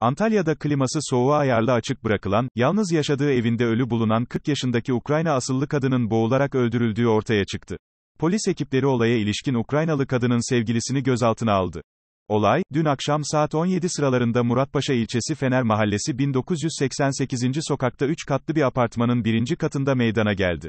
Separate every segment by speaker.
Speaker 1: Antalya'da kliması soğuğa ayarlı açık bırakılan, yalnız yaşadığı evinde ölü bulunan 40 yaşındaki Ukrayna asıllı kadının boğularak öldürüldüğü ortaya çıktı. Polis ekipleri olaya ilişkin Ukraynalı kadının sevgilisini gözaltına aldı. Olay, dün akşam saat 17 sıralarında Muratpaşa ilçesi Fener Mahallesi 1988. sokakta 3 katlı bir apartmanın birinci katında meydana geldi.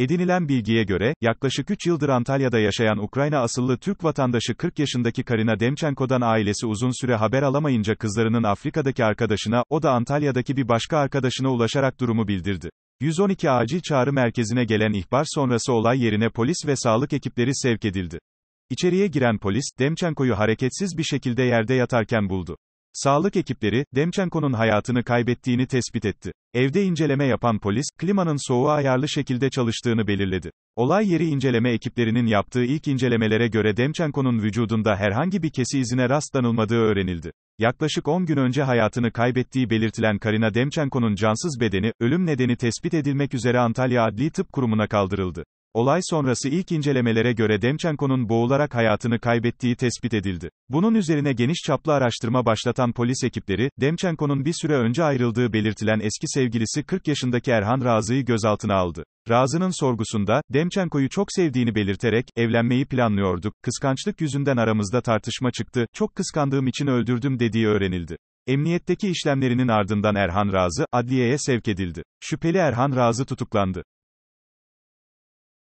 Speaker 1: Edinilen bilgiye göre, yaklaşık 3 yıldır Antalya'da yaşayan Ukrayna asıllı Türk vatandaşı 40 yaşındaki Karina Demçenko'dan ailesi uzun süre haber alamayınca kızlarının Afrika'daki arkadaşına, o da Antalya'daki bir başka arkadaşına ulaşarak durumu bildirdi. 112 acil çağrı merkezine gelen ihbar sonrası olay yerine polis ve sağlık ekipleri sevk edildi. İçeriye giren polis, Demçenko'yu hareketsiz bir şekilde yerde yatarken buldu. Sağlık ekipleri, Demçenko'nun hayatını kaybettiğini tespit etti. Evde inceleme yapan polis, klimanın soğuğa ayarlı şekilde çalıştığını belirledi. Olay yeri inceleme ekiplerinin yaptığı ilk incelemelere göre Demçenko'nun vücudunda herhangi bir kesi izine rastlanılmadığı öğrenildi. Yaklaşık 10 gün önce hayatını kaybettiği belirtilen Karina Demçenko'nun cansız bedeni, ölüm nedeni tespit edilmek üzere Antalya Adli Tıp Kurumu'na kaldırıldı. Olay sonrası ilk incelemelere göre Demçenko'nun boğularak hayatını kaybettiği tespit edildi. Bunun üzerine geniş çaplı araştırma başlatan polis ekipleri, Demçenko'nun bir süre önce ayrıldığı belirtilen eski sevgilisi 40 yaşındaki Erhan Razı'yı gözaltına aldı. Razı'nın sorgusunda, Demçenko'yu çok sevdiğini belirterek, evlenmeyi planlıyorduk, kıskançlık yüzünden aramızda tartışma çıktı, çok kıskandığım için öldürdüm dediği öğrenildi. Emniyetteki işlemlerinin ardından Erhan Razı, adliyeye sevk edildi. Şüpheli Erhan Razı tutuklandı.